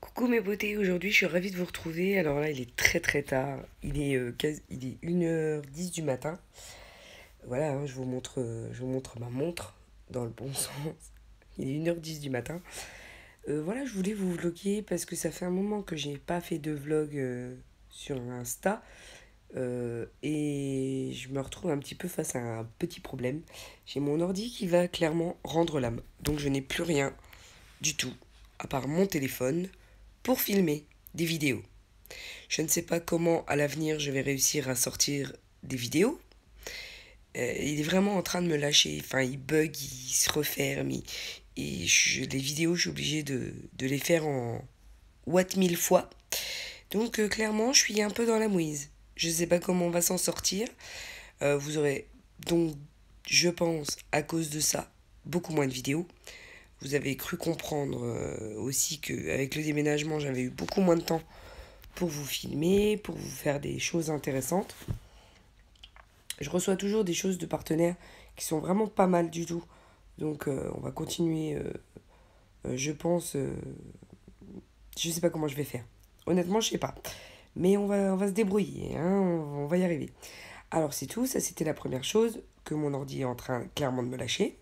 Coucou mes beautés, aujourd'hui je suis ravie de vous retrouver. Alors là il est très très tard, il est, euh, il est 1h10 du matin. Voilà, hein, je, vous montre, euh, je montre ma montre dans le bon sens. Il est 1h10 du matin. Euh, voilà, je voulais vous vloguer parce que ça fait un moment que je n'ai pas fait de vlog sur Insta. et je me retrouve un petit peu face à un petit problème. J'ai mon ordi qui va clairement rendre l'âme. Donc je n'ai plus rien du tout, à part mon téléphone pour filmer des vidéos. Je ne sais pas comment à l'avenir je vais réussir à sortir des vidéos. Euh, il est vraiment en train de me lâcher. Enfin, il bug, il se referme. et je, les vidéos, je suis obligée de, les faire en what mille fois. Donc euh, clairement, je suis un peu dans la mouise. Je sais pas comment on va s'en sortir. Euh, vous aurez donc, je pense, à cause de ça, beaucoup moins de vidéos vous avez cru comprendre euh, aussi qu'avec le déménagement, j'avais eu beaucoup moins de temps pour vous filmer, pour vous faire des choses intéressantes. Je reçois toujours des choses de partenaires qui sont vraiment pas mal du tout. Donc euh, on va continuer, euh, je pense, je sais pas comment je vais faire. Honnêtement, je sais pas. Mais on va, on va se débrouiller, hein, on va y arriver. Alors c'est tout, ça c'était la première chose que mon ordi est en train clairement de me lâcher.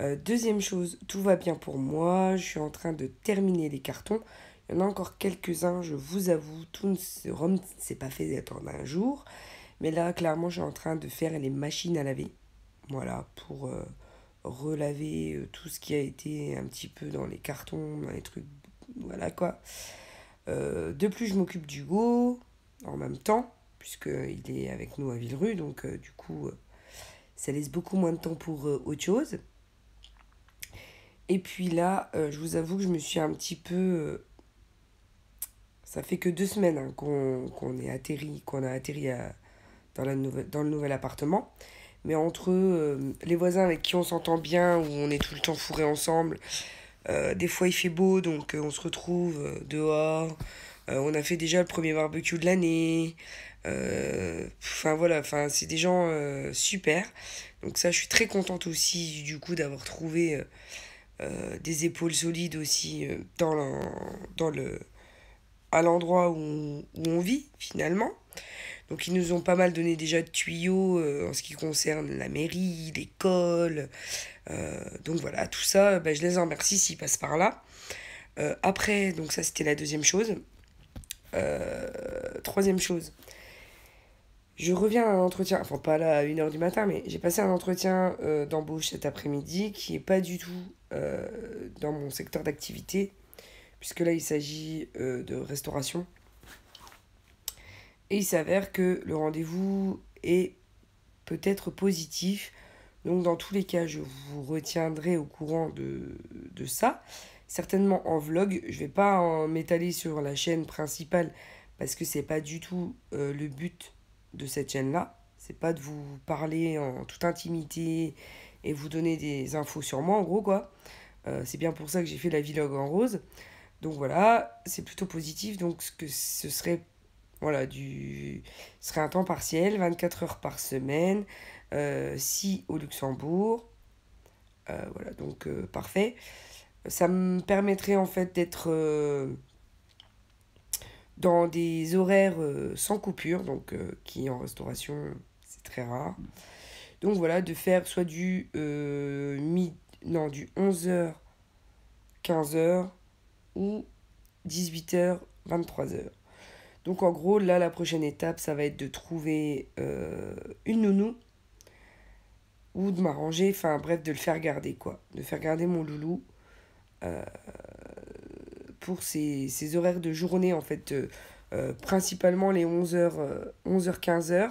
Euh, deuxième chose, tout va bien pour moi, je suis en train de terminer les cartons. Il y en a encore quelques-uns, je vous avoue, tout ne se s'est pas fait d'attendre un jour. Mais là, clairement, je suis en train de faire les machines à laver. Voilà, pour euh, relaver euh, tout ce qui a été un petit peu dans les cartons, dans les trucs. Voilà quoi. de plus, je m'occupe d'Hugo en même temps, puisqu'il est avec nous à Villerue, donc du coup, ça laisse beaucoup moins de temps pour autre chose. Et puis là, euh, je vous avoue que je me suis un petit peu... Euh, ça fait que deux semaines hein, qu'on est atterri, qu'on a atterri dans, le nouvel appartement. Mais entre euh, les voisins avec qui on s'entend bien, où on est tout le temps fourré ensemble, des fois il fait beau, donc on se retrouve dehors. on a fait déjà le premier barbecue de l'année. Enfin voilà, c'est des gens super. Donc ça, je suis très contente aussi du coup d'avoir trouvé euh, des épaules solides aussi euh, dans dans le, à l'endroit où, où, on vit finalement. Donc ils nous ont pas mal donné déjà de tuyaux euh, en ce qui concerne la mairie, l'école. donc voilà, tout ça, ben, je les en remercie s'ils passent par là. après, donc ça c'était la deuxième chose. troisième chose, je reviens à un entretien, enfin pas là à 1h du matin, mais j'ai passé un entretien d'embauche cet après-midi qui est pas du tout euh, dans mon secteur d'activité, puisque là il s'agit euh, de restauration. Et il s'avère que le rendez-vous est peut-être positif. Donc dans tous les cas, je vous retiendrai au courant de, ça. Certainement en vlog, je vais pas m'étaler sur la chaîne principale parce que c'est pas du tout euh, le but de cette chaîne-là. C'est pas de vous parler en toute intimité et vous donner des infos sur moi, en gros, quoi. Euh, c'est bien pour ça que j'ai fait la vlog en rose. Donc voilà, c'est plutôt positif. Donc ce que ce serait voilà du serait un temps partiel, 24 heures par semaine, euh, si au Luxembourg. Euh, voilà, donc parfait. Ça me permettrait en fait d'être dans des horaires sans coupure, donc qui en restauration, c'est très rare. Donc voilà, de faire soit du euh, non, du 11h, 15h ou 18h, 23h. Donc en gros, là, la prochaine étape, ça va être de trouver euh, une nounou ou de m'arranger, enfin bref, de le faire garder quoi. De faire garder mon loulou euh, pour ses, horaires de journée en fait, principalement les 11h, 11h, 15h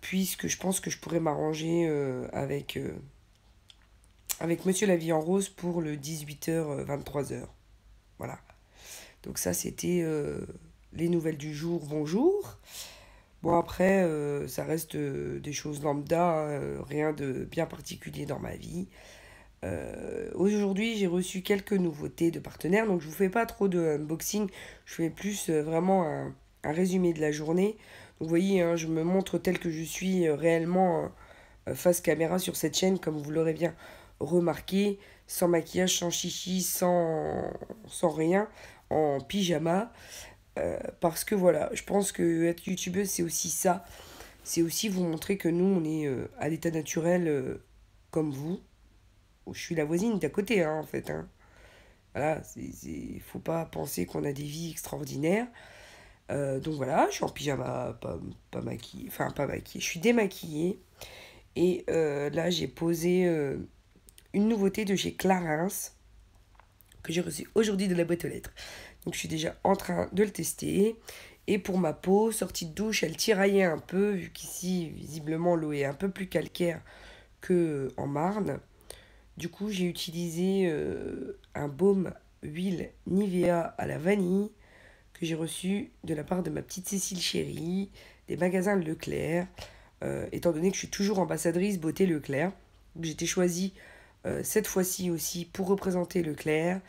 puisque je pense que je pourrais m'arranger euh, avec, euh, avec Monsieur La Vie en Rose pour le 18h-23h. Euh, voilà. Donc ça, c'était les nouvelles du jour, bonjour. Bon, après, ça reste des choses lambda, hein, rien de bien particulier dans ma vie. Aujourd'hui, j'ai reçu quelques nouveautés de partenaires, donc je ne vous fais pas trop de unboxing, je fais plus vraiment un résumé de la journée. Vous voyez, hein, je me montre tel que je suis euh, réellement euh, face caméra sur cette chaîne, comme vous l'aurez bien remarqué, sans maquillage, sans chichi, sans, rien, en pyjama. Euh, parce que voilà, je pense que être youtubeuse, c'est aussi ça. C'est aussi vous montrer que nous, on est à l'état naturel comme vous. Je suis la voisine d'à côté, hein, en fait. Hein. Voilà, il ne faut pas penser qu'on a des vies extraordinaires. Euh, donc voilà, je suis en pyjama, pas, pas maquillée, enfin pas maquillée, je suis démaquillée. Et euh, là, j'ai posé euh, une nouveauté de chez Clarins que j'ai reçue aujourd'hui de la boîte aux lettres. Donc je suis déjà en train de le tester. Et pour ma peau, sortie de douche, elle tiraillait un peu, vu qu'ici, visiblement, l'eau est un peu plus calcaire qu'en Marne. Du coup, j'ai utilisé un baume huile Nivea à la vanille que j'ai reçu de la part de ma petite Cécile chérie, des magasins Leclerc, euh, étant donné que je suis toujours ambassadrice beauté Leclerc. J'étais choisie euh, cette fois-ci aussi pour représenter Leclerc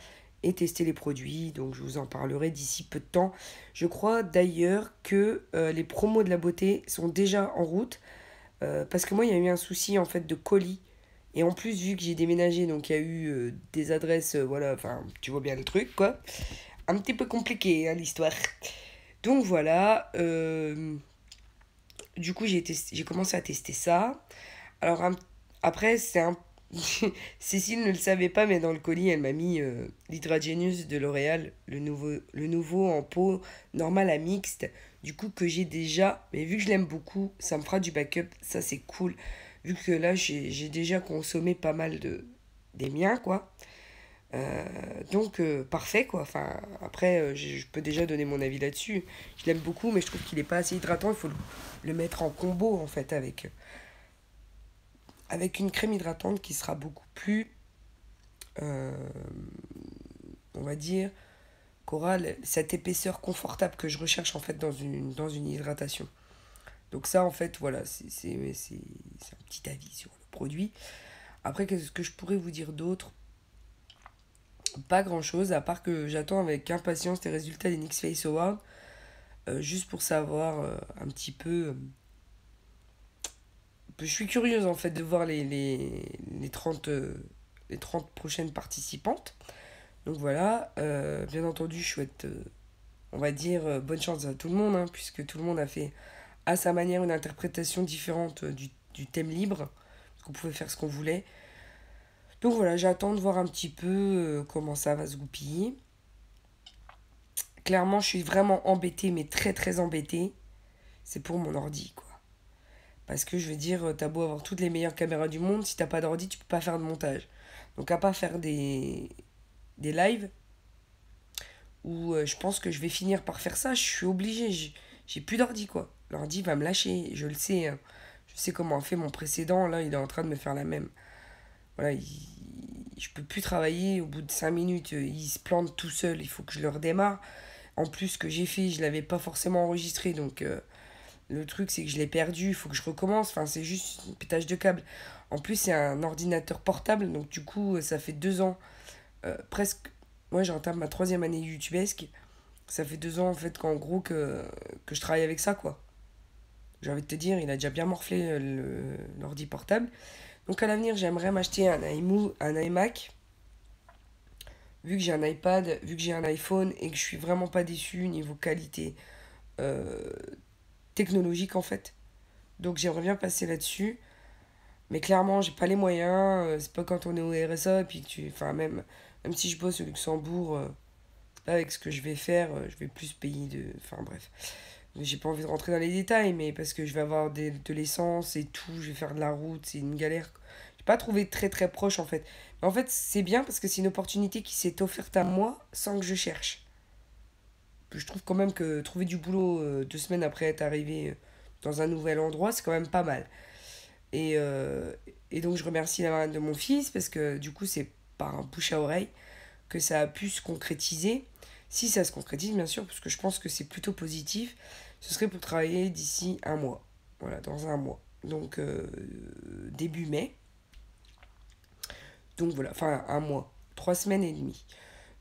et tester les produits, donc je vous en parlerai d'ici peu de temps. Je crois d'ailleurs que euh, les promos de la beauté sont déjà en route, parce que moi il y a eu un souci en fait de colis. Et en plus, vu que j'ai déménagé, donc il y a eu des adresses, voilà, enfin, tu vois bien le truc, quoi un petit peu compliqué hein, l'histoire. Donc voilà, euh, du coup j'ai, commencé à tester ça. Alors après, c'est un... Cécile ne le savait pas, mais dans le colis, elle m'a mis euh, de L'Oréal, le nouveau, le nouveau en peau normale à mixte, du coup que j'ai déjà, mais vu que je l'aime beaucoup, ça me fera du backup, ça c'est cool, vu que là j'ai, déjà consommé pas mal de, des miens, quoi. Euh, donc euh, parfait quoi. Enfin après euh, je peux déjà donner mon avis là-dessus. Je l'aime beaucoup mais je trouve qu'il n'est pas assez hydratant. Il faut le, mettre en combo en fait avec avec une crème hydratante qui sera beaucoup plus on va dire Coral, cette épaisseur confortable que je recherche en fait dans une dans une hydratation. Donc ça en fait voilà c'est c'est un petit avis sur le produit. Après qu'est-ce que je pourrais vous dire d'autre pas grand chose, à part que j'attends avec impatience les résultats des Face Awards, euh, juste pour savoir euh, un petit peu. Euh, je suis curieuse en fait de voir les, 30, les prochaines participantes. Donc voilà, bien entendu, je souhaite, on va dire, bonne chance à tout le monde, hein, puisque tout le monde a fait à sa manière une interprétation différente du, du thème libre, qu'on pouvait faire ce qu'on voulait. Donc voilà, j'attends de voir un petit peu euh, comment ça va se goupiller. Clairement, je suis vraiment embêtée, mais très très embêtée. C'est pour mon ordi, quoi. Parce que je veux dire, t'as beau avoir toutes les meilleures caméras du monde, si t'as pas d'ordi, tu peux pas faire de montage. Donc à pas faire des, des lives, où euh, je pense que je vais finir par faire ça, je suis obligée, j'ai plus d'ordi, quoi. L'ordi va me lâcher, je le sais. Hein. Je sais comment a fait mon précédent, là, il est en train de me faire la même. Je je peux plus travailler au bout de 5 minutes, euh, Ils se plantent tout seul, il faut que je le redémarre. En plus, ce que j'ai fait, je l'avais pas forcément enregistré, donc euh, le truc c'est que je l'ai perdu, il faut que je recommence, enfin c'est juste une pétage de câble. En plus, c'est un ordinateur portable, donc du coup, euh, ça fait deux ans, presque, moi j'entame ma troisième année youtubesque, ça fait deux ans en fait qu'en gros que, que je travaille avec ça, quoi j'ai envie de te dire, il a déjà bien morflé l'ordi portable. Donc à l'avenir, j'aimerais m'acheter un, un iMac. Vu que j'ai un iPad, vu que j'ai un iPhone et que je suis vraiment pas déçu niveau qualité euh, technologique en fait. Donc j'aimerais bien passer là-dessus. Mais clairement, j'ai pas les moyens. Euh, c'est pas quand on est au RSA puis tu. Enfin, même, même si je bosse au Luxembourg, euh, avec ce que je vais faire, je vais plus payer de. Enfin, bref j'ai pas envie de rentrer dans les détails, mais parce que je vais avoir des, de l'essence et tout, je vais faire de la route, c'est une galère. J'ai pas trouvé très très proche en fait. Mais en fait, c'est bien parce que c'est une opportunité qui s'est offerte à moi sans que je cherche. Je trouve quand même que trouver du boulot euh, deux semaines après être arrivé euh, dans un nouvel endroit, c'est quand même pas mal. Et, euh, et donc je remercie la main de mon fils parce que du coup, c'est par un bouche à oreille que ça a pu se concrétiser. Si ça se concrétise, bien sûr, parce que je pense que c'est plutôt positif, ce serait pour travailler d'ici un mois. Voilà, dans un mois. Donc euh, début mai. Donc voilà, enfin un mois, trois semaines et demie.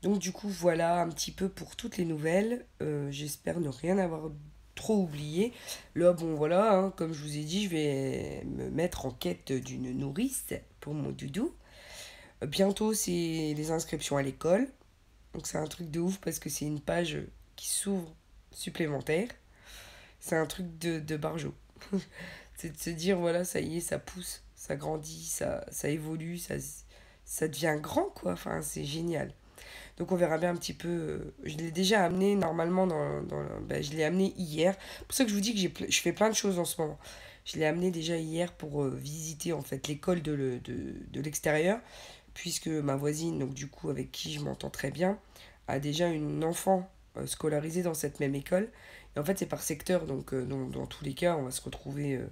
Donc du coup, voilà un petit peu pour toutes les nouvelles. Euh, j'espère ne rien avoir trop oublié. Là, bon voilà, hein, comme je vous ai dit, je vais me mettre en quête d'une nourrice pour mon doudou. Bientôt, c'est les inscriptions à l'école. Donc c'est un truc de ouf parce que c'est une page qui s'ouvre supplémentaire. C'est un truc de, de c'est de se dire, voilà, ça y est, ça pousse, ça grandit, ça, ça évolue, ça, ça devient grand, quoi. Enfin, c'est génial. Donc on verra bien un petit peu. Euh, je l'ai déjà amené normalement dans. dans ben, je l'ai amené hier. C'est pour ça que je vous dis que je fais plein de choses en ce moment. Je l'ai amené déjà hier pour euh, visiter en fait l'école de l'extérieur. de, puisque ma voisine, donc du coup avec qui je m'entends très bien, a déjà une enfant euh, scolarisé dans cette même école. Et en fait, c'est par secteur, donc euh, dans, tous les cas, on va se retrouver euh,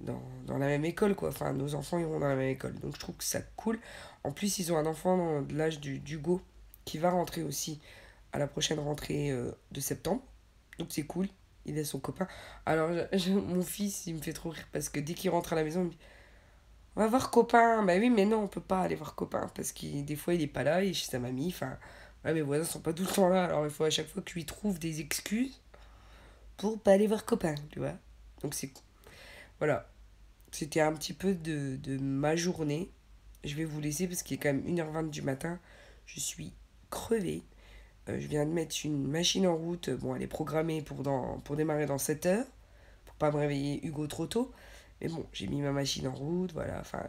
dans, la même école, quoi. Enfin, nos enfants iront dans la même école. Donc je trouve que ça cool. En plus, ils ont un enfant de l'âge du Hugo qui va rentrer aussi à la prochaine rentrée de septembre. Donc c'est cool. Il a son copain. Alors, mon fils, il me fait trop rire parce que dès qu'il rentre à la maison, on va voir copain. Bah oui, mais non, on peut pas aller voir copain parce que des fois il est pas là, il est chez sa mamie. Enfin, ouais, mes voisins sont pas tout le temps là, alors il faut à chaque fois que lui trouve des excuses pour pas aller voir copain, tu vois. Donc c'est. Voilà. C'était un petit peu de, de ma journée. Je vais vous laisser parce qu'il est quand même 1h20 du matin. Je suis crevée. Euh, je viens de mettre une machine en route. Bon, elle est programmée pour, dans, pour démarrer dans 7 h Pour pas me réveiller Hugo trop tôt. Mais bon, j'ai mis ma machine en route, voilà. Enfin,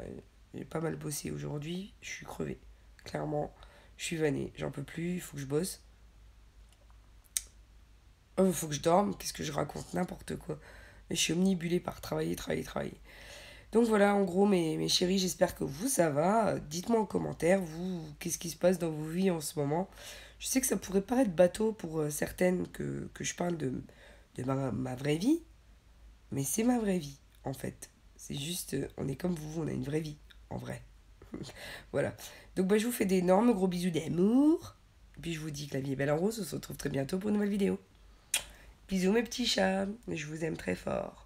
j'ai pas mal bossé aujourd'hui. Je suis crevé. Clairement, je suis vanné. J'en peux plus. Il faut que je bosse. Il oh, faut que je dorme. Qu'est-ce que je raconte N'importe quoi. Mais je suis omnibulé par travailler, travailler, travailler. Donc voilà, en gros, mes, mes chéris, j'espère que vous, ça va. Dites-moi en commentaire, vous, qu'est-ce qui se passe dans vos vies en ce moment. Je sais que ça pourrait paraître bateau pour euh, certaines que, je parle de, ma vraie vie, mais c'est ma vraie vie en fait. C'est juste, euh, on est comme vous, on a une vraie vie, en vrai. voilà. Donc bah, je vous fais d'énormes gros bisous d'amour. Puis je vous dis que la vie est belle en rose. On se retrouve très bientôt pour une nouvelle vidéo. Bisous mes petits chats. Je vous aime très fort.